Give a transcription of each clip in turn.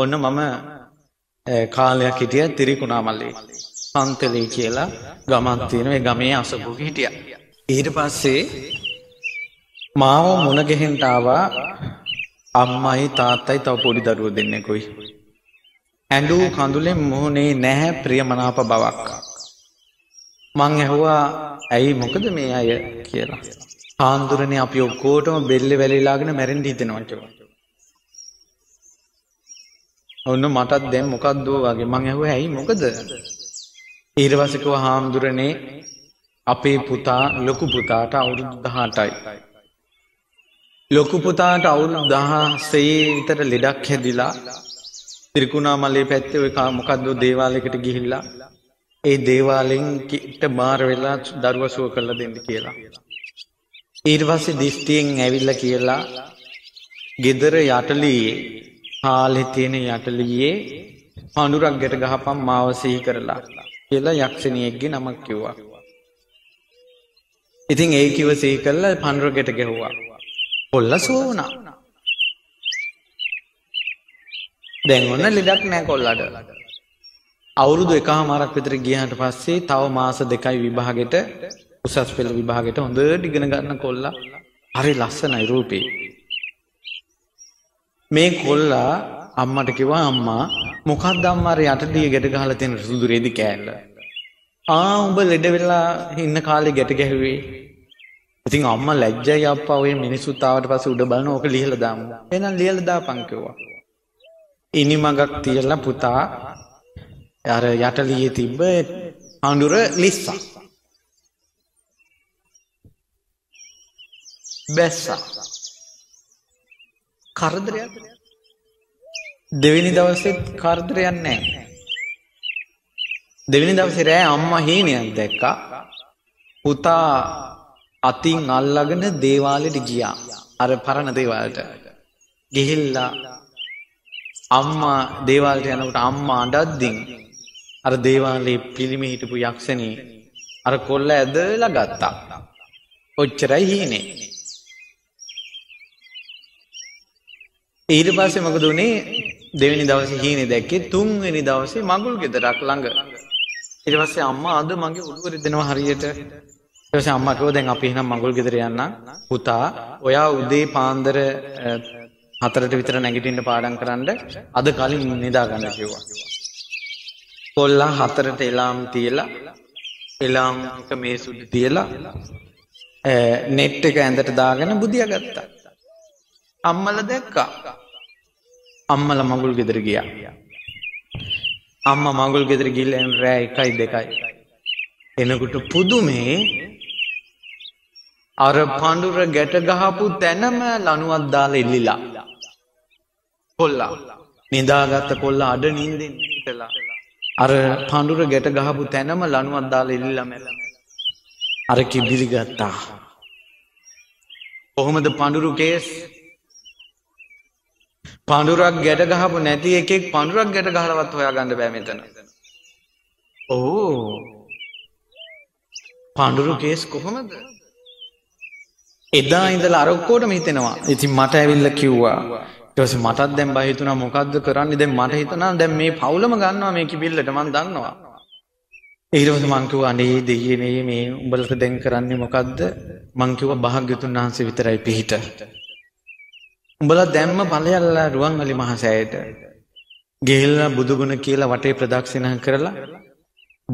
ඔන්න මම කාලයක් හිටිය තිරිකුණාමල්ලේ පන්තලේ කියලා ගමන් තියෙන ඒ ගමේ අසපු හිටිය. ඊට පස්සේ මාව මුණගෙහෙන්ටාවා අම්මයි තාත්තයි තව පොඩි දරුව දෙන්නෙකුයි. ඇඩූ කඳුලෙන් මුහුණේ නැහැ ප්‍රියමනාප බවක්. මං ඇහුවා ඇයි මොකද මේ අය කියලා. ආන්දුරණ අපි ඔක්කෝටම බෙල්ලෙ වැලිලාගෙන මැරෙන්ඩි හිතෙනවට. ඔන්න මටත් දැන් මොකක්ද වගේ මං ඇහුවා ඇයි මොකද? ඊට පස්සේ කිව්වා හාමුදුරනේ අපේ පුතා ලොකු පුතාට අවුරුදු 18යි. ලොකු පුතාට අවුරුදු 16 විතර ලෙඩක් හැදිලා ත්‍රිකුණාමලේ පැත්තේ ඔය මොකද්ද දේවාලයකට ගිහිල්ලා ඒ දේවාලෙන් කිට බාර වෙලා දරුවා සුව කරලා දෙන්න කියලා. ඊට පස්සේ දිස්තියෙන් ඇවිල්ලා කියලා ගෙදර යටලියේ කාලෙ තියෙන යටලියේ පඳුරක් ගැට ගහපම් මාව සිහි කරලා කියලා යක්ෂණියෙක්ගේ නමක් කිව්වා. ඉතින් ඒ කිව සිහි කරලා පඳුර ගැට ගැහුවා. කොල්ල සෝනා. දැන් ඔන්න ලෙඩක් නෑ කොල්ලට. අවුරුදු එකහමාරක් විතර ගියාට පස්සේ තව මාස දෙකයි විභාගෙට උසස් පෙළ විභාගෙට හොඳට ඉගෙන ගන්න කොල්ලා හරි ලස්සනයි රූපේ. මේ කොල්ලා අම්මට කිව්වා අම්මා මොකක්ද අම්මා අර යටදී ගැට ගහලා තියෙන සුදු රෙදි කෑල්ල. ආ උඹ ලෙඩ වෙලා ඉන්න කාලේ ගැට ගැහුවේ. ඉතින් අම්මා ලැජ්ජයි අප්පා ඔය මිනිස්සුත් ආවට පස්සේ උඩ බලන ඕක ලියලා දාමු. එහෙනම් ලියලා දාපන් කිව්වා. ඉනිමගක් තියලා පුතා අර යටලියේ තිබ්බ අඳුර ලිස්සා. බැස්සා. කරදරයක් දෙවෙනි දවසෙත් කරදරයක් නැහැ. දෙවෙනි දවසේ රෑ අම්මා හීනයක් දැක්කා. පුතා අතින් අල්ලගෙන දේවාලෙට ගියා. අර පරණ දේවාලට. ගිහිල්ලා අම්මා දේවාලට යනකොට අම්මා අඬද්දින් අර දේවාලේ පිළිමේ හිටපු යක්ෂණී අර කොල්ල ඇදලා ගත්තා. ඔච්චරයි හීනේ. ඊට පස්සේ මොකද උනේ දෙවෙනි දවසේ හීනේ දැක්කේ තුන්වෙනි දවසේ මඟුල් ගෙදරක් ළඟ. ඊට පස්සේ අම්මා අද මගේ උඩුව රිදෙනවා හරියට. ඊට පස්සේ අම්මා කිව්වා දැන් අපි එහෙනම් මඟුල් ගෙදර යන්න. පුතා, ඔයා උදේ පාන්දර හතරට විතර නැගිටින්න පාඩම් කරන්න අද කලින් නිදා ගන්න කිව්වා. කොල්ලා හතරට එලාම් තියලා එලාම්ක මේ සුදු තියලා නෙට් එක ඇඳට දාගෙන බුදියා ගත්තා. අම්මලා දැක්කා. අම්මල මගුල් ගෙදර ගියා. අම්ම මගුල් ගෙදර ගිල්ලෙන් රෑ එකයි දෙකයි. එනකුට පුදුමේ අර පණ්ඩුර ගැට ගහපු තැනම ලනුවත් දාල එල්ලිලා. කොල්ලා නිදාගත්ත කොල්ලා අඩ නින්දෙන් හිටලා. අර පණ්ඩුර ගැට ගහපු තැනම ලනුවත් දාල එල්ලිලා මැල. අරකි බිලිගත්තා. කොහොමද පණඩුරු කේස් පඳුරක් ගැට ගහපු නැති එකෙක් පඳුරක් ගැට ගහලවත් හොයාගන්න බෑ මෙතන. ඕ පඳුරු කේස් කොහොමද? එදා ඉඳලා අර ඔක්කොටම හිතෙනවා. ඉතින් මට ඇවිල්ලා කිව්වා. ඊට පස්සේ මටත් දැන් බය හිතුණා මොකද්ද කරන්නේ? දැන් මට හිතනවා දැන් මේ පවුලම ගන්නවා මේ කිබිල්ලට මම දන්නවා. ඊට පස්සේ මං කිව්වා අනේ දෙයියනේ මේ උඹලට දැන් කරන්නේ මොකද්ද? මං කිව්වා භාග්‍යතුන් වහන්සේ විතරයි පිහිට. උඹලා දැම්ම බලයල්ලා රුවන්වැලි මහසෑයට. ගෙහෙල්ලා බුදුගුණ කියලා වටේ ප්‍රදක්ෂිනා කරලා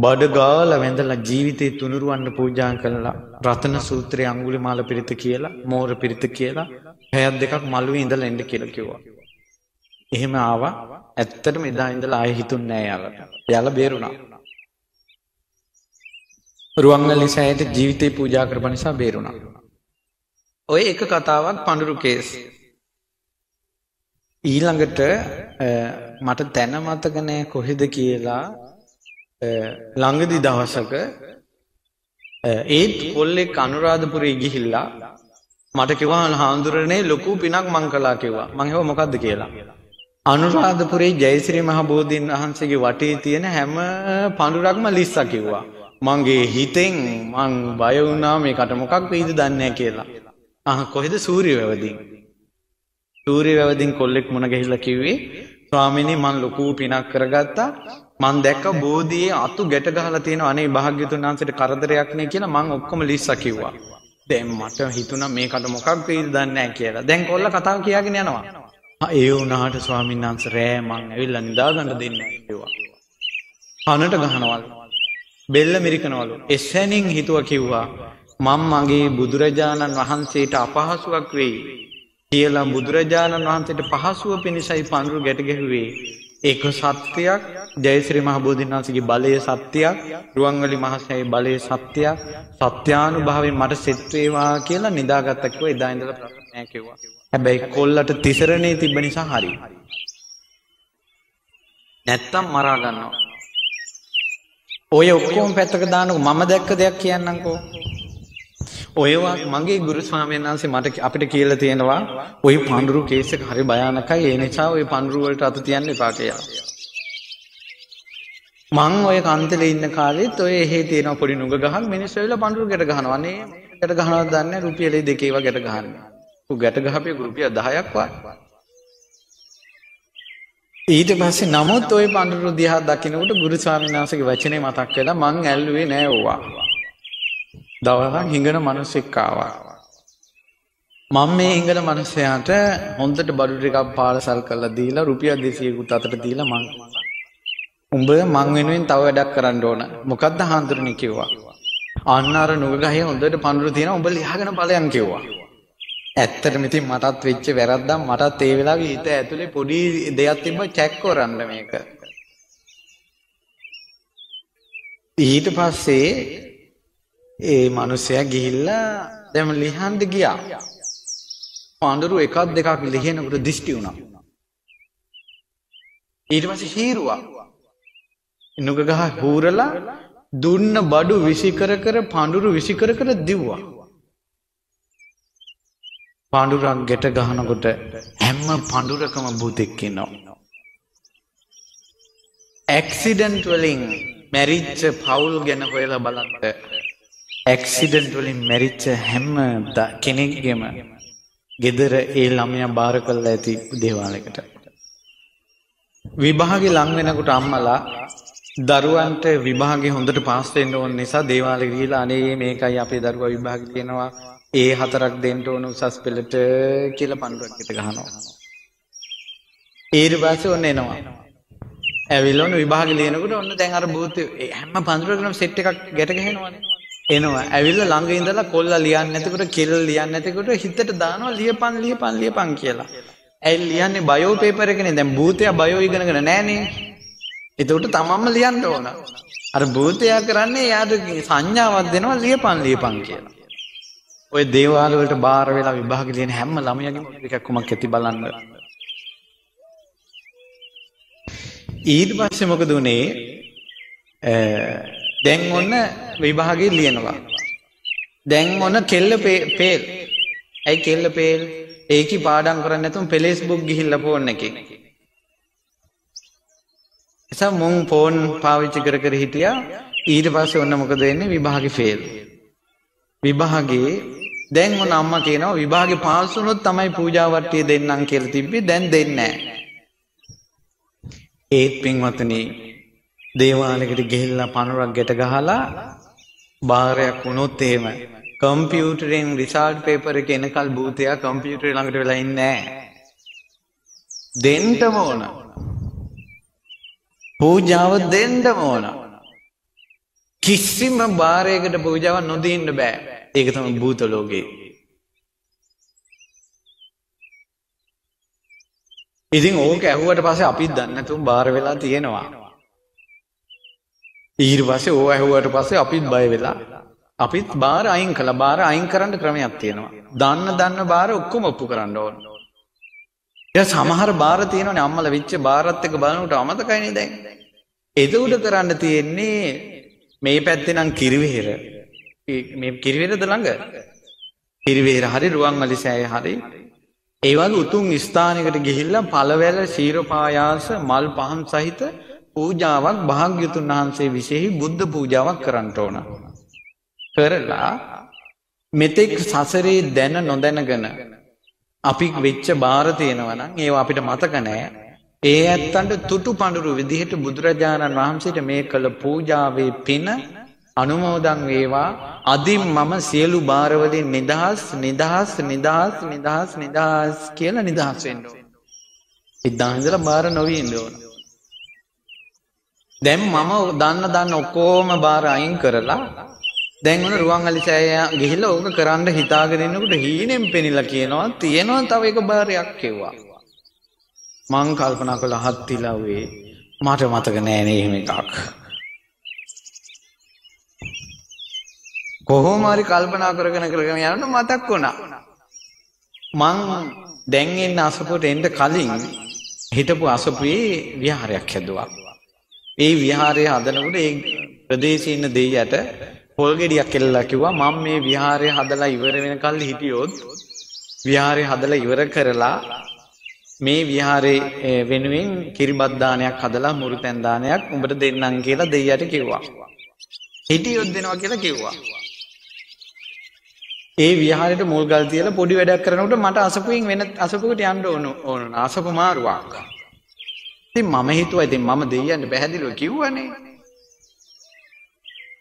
බඩ ගාලා වැඳලා ජීවිතේ තුනුරුවන්න පූජා කළා. රතන සූත්‍රයේ අඟුලිමාල පිරිත කියලා, මෝර පිරිත කියලා, හැයක් දෙකක් මළුවේ ඉඳලා එන්න කියලා කිව්වා. එහෙම ආවා. ඇත්තටම එදා ඉඳලා ආයෙ හිතුන්නේ නෑ යාළට. යාළ බේරුණා. රුවන්වැලි සෑයට ජීවිතේ පූජා කරපු නිසා බේරුණා. ඔය එක කතාවක් පඳුරු කේස්. ඊළඟට මට තැන මතක නෑ කොහෙද කියලා ළඟදි දවසක ඒත් කොල්ලෙක් අනුරාධපුරේ ගිහිල්ලා මට කිව්වා හාමුදුරනේ ලොකු පිනක් මං කළා කිව්වා. මං හෙව මොකද්ද කියලා. අනුරාධපුරේ ජයසිරි මහ බෝධීන් වහන්සේගේ වටේ තියෙන හැම පඳුරක්ම ලිස්සා කිව්වා. මගේ හිතෙන් මං බය වුණා මේකට මොකක් වෙයිද දන්නේ කියලා. අහ කොහෙද සූර්ය වැවදින්. සූර්ය වැවදින් කොල්ලෙක් මුණ ගැහිලා කිව්වේ ස්වාමීනි මං ලොකු පිනක් කරගත්තා මං දැක්ක බෝධියේ අතු ගැට ගහලා තියෙන අනේ භාග්‍යතුන් වහන්සේට කරදරයක් නේ කියලා මං ඔක්කොම ලිස්සා කිව්වා. දැන් මට හිතුණා මේකට මොකක් වෙයිද දන්නේ නැහැ කියලා. දැන් කොල්ල කතාව කියාගෙන යනවා. ඒ වුණාට ස්වාමීන් වහන්සේ රෑ මං ඇවිල්ලා නිදාගන්න දෙන්නේ කිව්වා. කනට ගහනවලු. බෙල්ල මිරිකනවලු. එසැනින් හිතුවා කිව්වා මම මගේ බුදුරජාණන් වහන්සේට අපහසුයක් වෙයි. කියලා බුදුරජාණන් වහන්සේට පහසුව පිණිසයි පඳුරු ගැටගැහුවේ. ඒක සත්‍යයක් ජයශ්‍රී මහ බෝධීන් වහන්සේගේ බලයේ සත්‍යයක් රුවන්වැලි මහසෑයේ බලයේ සත්‍යයක් සත්‍යානුභාවයෙන් මට සෙත් වේවා කියලා නිදාගත්තා කිව්වා එදා ඉඳලා නෑ කිව්වා. හැබැයි කොල්ලට තිසරණේ තිබ්බ නිසා හරි. නැත්තම් මරා ගන්නවා. ඔය ඔක්කොම පැත්තක දානකො මම දැක්ක දෙයක් කියන්නම්කෝ. ඔයවා මගේ ගුරු ස්වාමීන් වහන්සේ මට අපිට කියලා තියෙනවා ওই පඳුරු කේස් එක හරි භයානකයි ඒ නිසා ওই පඳුරු වලට අත තියන්න එපා කියලා. මං ওই කන්තලේ ඉන්න කාලෙත් ඔය එහෙ තියෙන පොඩි නුග ගහක් මිනිස්සු ඇවිල්ලා පඳුරු ගැට ගහනවා. අනේ ගැට ගහනවා දන්නේ රුපියලේ දෙකේ වගේ ගැට ගහන්නේ. උ ගැට ගහපේ රුපියල් 10ක් වත්. ඊට පස්සේ නමුත් ওই පඳුරු දිහා දකිනකොට ගුරු ස්වාමීන් වහන්සේගේ වචනේ මතක් වෙලා මං ඇල්ලුවේ නෑ ඕවා. දවසක් හිඟන මනුස්සෙක් ආවා. මම මේ ඉංගල මනුස්සයාට හොඳට බඩු ටිකක් පාරසල් කරලා දීලා රුපියල් 200කුත් අතට දීලා මං උඹ මං වෙනුවෙන් තව වැඩක් කරන්න ඕන. මොකද්ද හාමුදුරනේ කිව්වා. අන්න අර නුගගහේ හොඳට පඳුරු තියෙන උඹ ලියාගෙන ඵලයන් කිව්වා. ඇත්තටම ඉතින් මටත් වෙච්ච වැරද්දක් මටත් ඒ වෙලාවේ හිත ඇතුලේ පොඩි දෙයක් තිබ්බ චෙක් කරන්න මේක. ඊට පස්සේ ඒ මනුස්සය ගිහිල්ලා දැම ලිහන්ද ගියා. පඳුරු එකක් දෙකක් ලිහෙනකට දිිෂ්ටි වුණා. ඊටවස හීරුවා. නුගගහ හූරලා දුන්න බඩු විසිකර කර පඳුරු විසිකර කර දිව්වා. පඩුරක් ගෙට ගහනකොට හැම්ම පඩුරකම බුතෙක්කි නවා. ඇක්සිඩන්ට්වලින් මැරිච්ච පවුල් ගැන හොයලා බලන්ට ඇක්සිඩන්ට් වලින් මැරිච්ච හැම කෙනෙක්ගෙම ගෙදර ඒ ළමයා බාර කරලා ඇති දේවාලයකට විභාගේ ලං වෙනකොට අම්මලා දරුවන්ට විභාගේ හොඳට පාස් වෙන්න ඕන නිසා දේවාලෙ ගිහිලා අනේ මේකයි අපේ දරුවා විභාගෙ තියෙනවා ඒ හතරක් දෙන්න ඕන උසස් පෙළට කියලා පඬුරක් හිට ගහනවා ඊට පස්සේ ඔන්න එනවා ඇවිල්ලා ඔන්න විභාගෙ ලියනකොට ඔන්න දැන් අර භූතය හැම පඳුරකටම සෙට් එකක් ගැට ගහනවානේ එනවා ඇවිල්ලා ළඟ ඉඳලා කොල්ලා ලියන්නේ නැතිකොට කෙල්ල ලියන්නේ නැතිකොට හිතට දානවා ලියපන් ලියපන් ලියපන් කියලා. ඇයි ලියන්නේ බයෝ පේපර් එකනේ දැන් භූතයා බයෝ ඉගෙනගෙන නැහනේ. එතකොට තමන්ම ලියන්න ඕන. අර භූතයා කරන්නේ යාට සංඥාවක් දෙනවා ලියපන් ලියපන් කියලා. ඔය දේවාල වලට බාර වෙලා විභාග ලියන හැම ළමයාගේම එකක් කොමක් ඇති බලන්න. ඊට පස්සේ මොකද උනේ? දැන් ඔන්න විභාගේ ලියනවා. දැන් ඔන්න කෙල්ල පේල්. ඇයි කෙල්ල පේල්? ඒකි පාඩම් කරන්න නැතුම් Facebook ගිහිල්ලා ෆෝන් එකේ. එසම මුන් ෆෝන් පාවිච්චි කර කර හිටියා. ඊට පස්සේ ඔන්න මොකද වෙන්නේ? විභාගේ ෆේල්. විභාගේ දැන් ඔන්න අම්මා කියනවා විභාගේ පාස් වුණොත් තමයි පූජා වට්ටිය දෙන්නම් කියලා තිබ්බේ. දැන් දෙන්නේ නැහැ. ඒත් පින්වත්නි දේවාලෙකට ගිහිල්ලා පණුරක් ගැට ගහලා බාරයක් වුණොත් එහෙම කම්පියුටරෙන් රිසල්ට් පේපර් එක එනකල් භූතයා කම්පියුටරේ ළඟට වෙලා ඉන්නේ නැහැ. දෙන්නම ඕන. පූජාව දෙන්නම ඕන. කිසිම බාරයකට පූජාව නොදෙන්න බෑ. ඒක තමයි භූත ලෝකේ. ඉතින් ඕක ඇහුවට පස්සේ අපිත් දන්නේ නැතුම් බාර වෙලා තියෙනවා. ඊට පස්සේ ඕ ඇහුවට පස්සේ අපිත් බය වෙලා අපිත් බාර අයින් කළ බාර අයින් කරන්න ක්‍රමයක් තියෙනවා. දන්න දන්න බාර ඔක්කොම ඔප්පු කරන්න ඕන. ඒ සමහර බාර තියෙනවනේ අම්මලා විච්ච බාරත් එක බලනකොට අමතකයිනේ දැන්. එතකොට කරන්න තියෙන්නේ මේ පැත්තේ නම් කිරිවෙහෙර. මේ කිරිවෙහෙරද ළඟ? කිරිවෙහෙර හරි රුවන්වැලි සෑය හරි ඒ වගේ උතුම් ස්ථානයකට ගිහිල්ලා පළවැල ශීරපායාස මල් පහන් සහිත පූජාවක් භාග්‍යතුන් වහන්සේ විසෙහි බුද්ධ පූජාවක් කරන්නට ඕන. කරලා මෙතෙක් සසරේ දැන නොදැනගෙන අපි වෙච්ච බාර තියෙනවනම් ඒවා අපිට මතක නෑ. ඒ ඇත්තන්ට තුටු පඳුරු විදිහට බුදුරජාණන් වහන්සේට මේ කළ පූජාවේ පින අනුමෝදන් වේවා අදින් මම සියලු බාරවලින් නිදහස් නිදහස් නිදහස් නිදහස් නිදහස් කියලා නිදහස් වෙන්න ඕන. ඉදාන්දලා බාර නොවී ඉන්න ඕන. දැන් මම දන්න දන්න ඔක්කොම බාර අයින් කරලා දැන් වුණ රුවන්වැලි සෑය ගිහිල්ලා ඕක කරන්න හිතාගෙන ඉන්නකොට හීනෙන් පෙනිලා කියනවා තියෙනවා තව එක බාරයක් කෙවුවා මං කල්පනා කළා හත්තිලවේ මට මතක නෑ නේ එහෙම එකක් කොහොම හරි කල්පනා කරගෙන කරගෙන යනකොට මතක් වුණා මං දැන් එන්න අසපුවට එන්න කලින් හිටපු අසපුවේ විහාරයක් හැදුවා ඒ විහාරය හදනකොට ඒ ප්‍රදේශයේ ඉන්න දෙයියට පොල් ගෙඩියක් එල්ලලා කිව්වා මම මේ විහාරය හදලා ඉවර වෙනකල් හිටියොත් විහාරය හදලා ඉවර කරලා මේ විහාරේ වෙනුවෙන් කිරිබත් දානයක් හදලා මුරුතැන් දානයක් උඹට දෙන්නම් කියලා දෙයියට කිව්වා. හිටියොත් දෙනවා කියලා කිව්වා. ඒ විහාරයට මුල්ගල් තියලා පොඩි වැඩක් කරනකොට මට අසපුවෙන් වෙන අසපුවකට යන්න ඕන ඕන අසපු මාරුවක්. ඉතින් මම හිතුවා ඉතින් මම දෙයියන්ට පැහැදිලිව කිව්වනේ.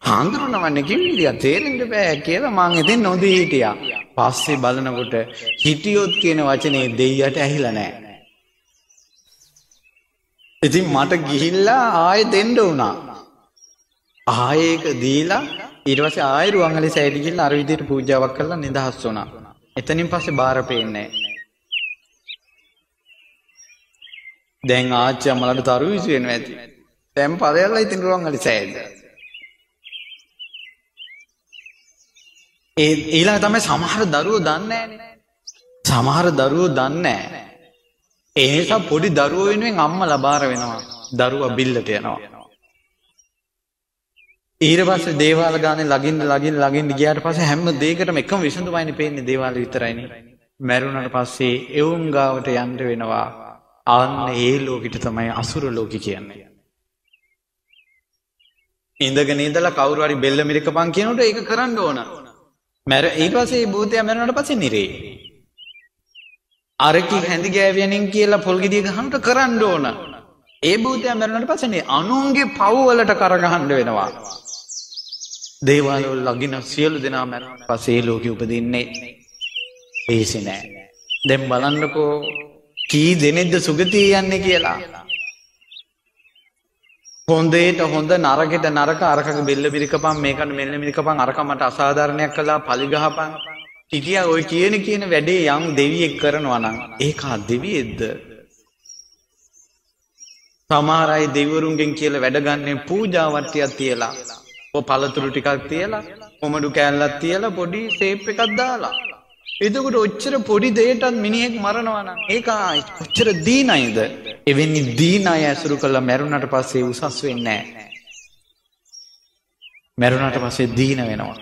හාඳුනනවන්නේ කිව්විදියා තේරෙන්න බෑ කියලා මං ඉතින් නොදී හිටියා. පස්සේ බලනකොට හිටියොත් කියන වචනේ දෙයියට ඇහිලා නෑ. ඉතින් මට ගිහිල්ලා ආයෙ දෙන්න වුණා. ආයෙක දීලා ඊට පස්සේ ආයෙ රුවන්වැලි සෑයට ගිහිල්ලා අර විදියට පූජාවක් කරලා නිදහස් වුණා. එතනින් පස්සේ බාර පේන්නේ නෑ. දැන් ආච්චි අම්මලාට තරුවිසි වෙනවා ඇති. දැන් පරයල්ලා ඉතින් රුවන් අලි සෑයද. ඒ ඊළඟ තමයි සමහර දරුවෝ දන්නේ සමහර දරුවෝ දන්නේ ඒ නිසා පොඩි දරුවෝ වෙනුවෙන් අම්මලා බාර වෙනවා. දරුවා බිල්ලට යනවා. ඊට පස්සේ දේවාල ගානේ ලගින්න ලගින්න ලගින්න ගියාට පස්සේ හැම දෙයකටම එකම විසඳුමයිනේ පේන්නේ දේවාල විතරයිනේ. මැරුණාට පස්සේ එවුන් ගාවට යන්න වෙනවා. අන්න ඒ ලෝකෙට තමයි අසුර ලෝකෙ කියන්නේ. ඉඳගෙන ඉඳලා කවුරු හරි බෙල්ල මිරිකපන් කියනකොට ඒක කරන්න ඕන. මැර ඊට පස්සේ මේ භූතය මැරුණාට පස්සේ නිරේ. අරකි හැඳි ගෑවියනින් කියලා පොල් ගෙඩිය ගහන්නට කරන්න ඕන. ඒ භූතය මැරුණාට පස්සේ නේ අනුන්ගේ පව් වලට කරගහන්න වෙනවා. දේවාල වල ලගින සියලු දෙනා මැරුණාට පස්සේ ලෝකෙ උපදින්නේ වෙයිසි නෑ. දැන් බලන්නකෝ කී දෙනෙක්ද සුගතිය යන්නේ කියලා. හොඳේට හොඳ නරකෙට නරක අරකක බෙල්ල මිරිකපන් මේකට මෙල්ල මිරිකපන් අරක මට අසාධාරණයක් කළා පලිගහපන්. හිටියා ඔය කියන කියන වැඩේ යම් දෙවියෙක් කරනවා නම් ඒකා දෙවියෙක්ද? සමහර අය දෙවිවරුන්ගෙන් කියලා වැඩගන්නේ පූජාවට්ටියක් තියලා. ඔය පළතුරු ටිකක් තියලා, කොමඩු කෑල්ලක් තියලා පොඩි ෂේප් එකක් දාලා එදකට ඔච්චර පොඩි දේටත් මිනිහෙක් මරණවන ඒකායි ඔච්චර දීනයිද එවැනි දීන අය ඇසුරු කළ මැරුණට පස්සේ උසස් වෙන්නෑ මැරුණට පස්සේ දීන වෙනවා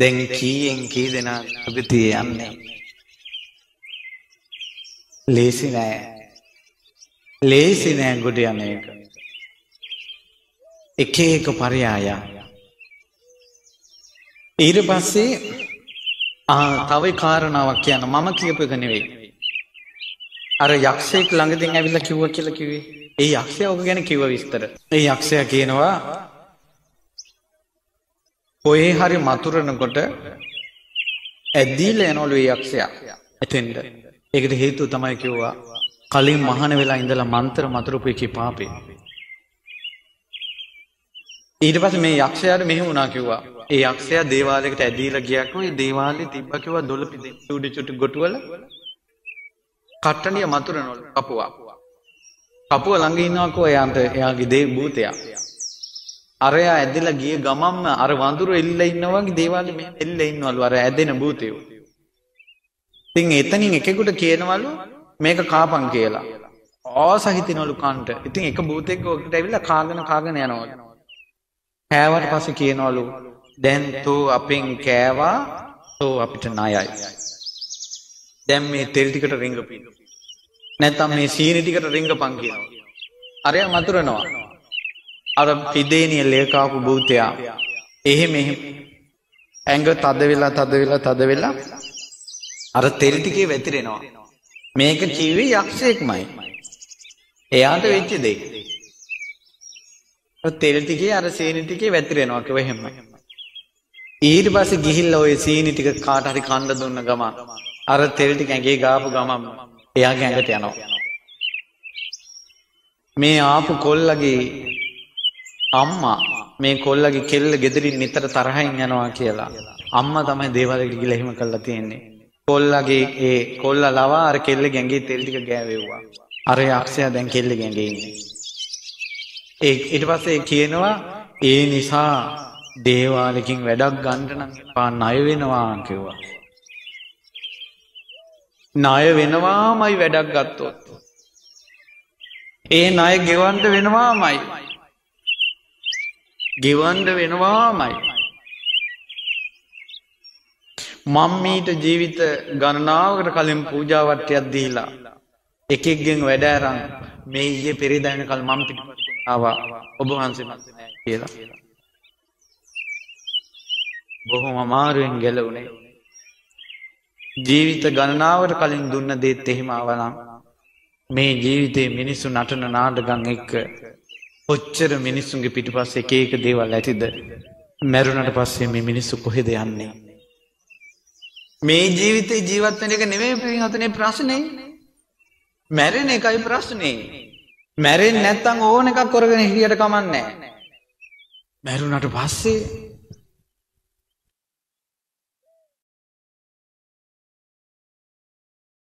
දැන් කීයෙන් කී දෙනා අගතිය යන්නේ ලේසි නෑ ලේසි නෑ ගොඩ යන එක එක එක පරයායා ඊට පස්සේ තවයි කාරණාවක් කියන මම කියපු එක නෙවෙයි. අර යක්ෂයෙක් ළඟදින් ඇවිල්ලා කිව්ව කියලා කිව්වේ. ඒ යක්ෂයා ඔක ගැන කිව්ව විස්තර. ඒ යක්ෂයා කියනවා කොහේ හරි මතුරනකොට ඇදීලා යනවලු ඒ යක්ෂයා. එතෙන්ද. ඒකට හේතුව තමයි කිව්වා කලින් මහාන වෙලා ඉඳලා මන්ත්‍ර මතුරුපු එකේ පාපේ. ඊට පස්සේ මේ යක්ෂයාට මෙහෙම වුණා කිව්වා. ඒ යක්ෂයා දේවාලයකට ඇදීලා ගියාකෝ ඒ දේවාලේ තිබ්බ කිව්වා දොළ පිටි චුඩි චුටි ගොටුවල කට්ටනිය මතුරනවලු කපුවා. කපුව ළඟ ඉන්නවකෝ එයාට එයාගේ දේ භූතයා. අරයා ඇදලා ගිය ගමම්ම අර වඳුර එල්ලලා ඉන්නවා වගේ දේවාලේ මෙහෙම එල්ලලා ඉන්නවලු අර ඇදෙන භූතයෝ. ඉතින් එතනින් එකෙකුට කියනවලු මේක කාපන් කියලා. ආස හිතනවලු කන්ට. ඉතින් එක භූතෙක් ඔකට ඇවිල්ලා කාගෙන කාගෙන යනවලු. කෑවට පස්සේ කියනවලු දැන් තෝ අපෙන් කෑවා තෝ අපිට ණයයි. දැන් මේ තෙල් ටිකට රිංගපින්න. නැත්තම් මේ සීනි ටිකට රිංගපන් කියනවා. අරයා මතුරනවා. අර පිදේනිය ලේකාපු භූතයා. එහෙම එහෙම ඇඟ තද වෙලා තද වෙලා තද වෙලා අර තෙල් ටිකේ වැතිරෙනවා. මේක කිව්වේ යක්ෂයෙක්මයි. එයාට වෙච්ච දෙයක්. තෙල් ටිකේ අර සීනි ටිකේ වැතිරෙනවා කිව්ව එහෙම. ඊට පස්සේ ගිහිල්ලා ওই සීනි ටික කාට හරි කන්න දුන්න ගමන් අර තෙල් ටික ඇඟේ ගාපු ගමන් එයාගේ ඇඟට යනවා. මේ ආපු කොල්ලගේ අම්මා මේ කොල්ලගේ කෙල්ල ගෙදරින් නිතර තරහින් යනවා කියලා. අම්මා තමයි දේවල්ට ගිහලා එහෙම කළා තියෙන්නේ. කොල්ලගේ ඒ කොල්ලා ලවා අර කෙල්ලගේ ඇඟේ තෙල් ටික ගෑවෙව්වා. අර යක්ෂයා දැන් කෙල්ලගේ ඇඟේ ඉන්නේ. ඒ ඊට පස්සේ කියනවා ඒ නිසා දේවාලෙකින් වැඩක් ගන්න නම් එපා ණය වෙනවා කිව්වා. ණය වෙනවාමයි වැඩක් ගත්තොත්. ඒ ණය ගෙවන්න වෙනවාමයි. ගෙවන්න වෙනවාමයි. මම මීට ජීවිත ගණනාවකට කලින් පූජාවට්ටියක් දීලා එකෙක්ගෙන් වැඩ අරන් මේ ඊයේ පෙරේදා වෙනකල් මම ආවා ඔබහන්සේ මත්නෑ කියලා බොහොම අමාරුවෙන් ගැලවුණේ ජීවිත ගණනාවට කලින් දුන්න දේත් එහෙමවනම් මේ ජීවිතයේ මිනිස්සු නටන නාටගං එක්ක ඔච්චර මිනිස්සුන්ගේ පිටි පස්ස එක ඒක දේවල් ඇතිද මැරුණට පස්සේ මේ මිනිස්සු කොහෙද යන්නේ මේ ජීවිතේ ජීවත්වන එක නෙමේ පින් අතනේ ප්‍රශ්නේ මැරෙන එකයි ප්‍රශ්නේ මැරෙන් නැත්තං ඕන එකක් කොරගෙන හිටියට කමන්නේ. මැරුණට පස්සේ